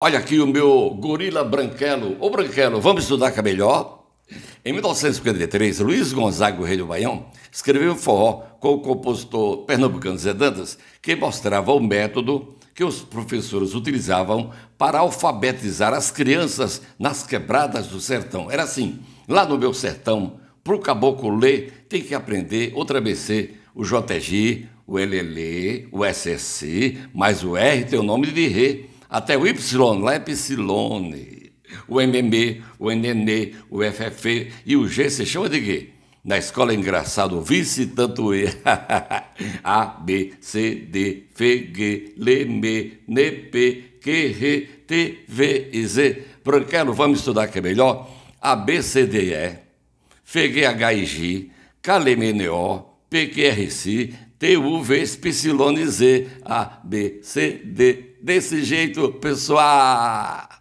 Olha aqui o meu gorila branquelo. Ô branquelo, vamos estudar que é melhor? Em 1953, Luiz Gonzaga do Baião escreveu um forró com o compositor pernambucano Zé Dantas, que mostrava o método que os professores utilizavam para alfabetizar as crianças nas quebradas do sertão. Era assim, lá no meu sertão, para o caboclo ler, tem que aprender outra ABC, o JG, o ll, o SSC, mais o R tem o nome de Rê até o Y, lá é Psilone. O MME, o NNE, o FF e o G se chama de quê? Na escola é engraçado, vice tanto E. A, B, C, D, F, G, L, M, N, P, Q, R, T, V e Z. Branquelo, vamos estudar que é melhor? A, B, C, D, E, F, G, H, I, G, K, L, M, N, O, P, Q, R, C, T TUV, Spicilone Z, A, B, C, D. Desse jeito, pessoal!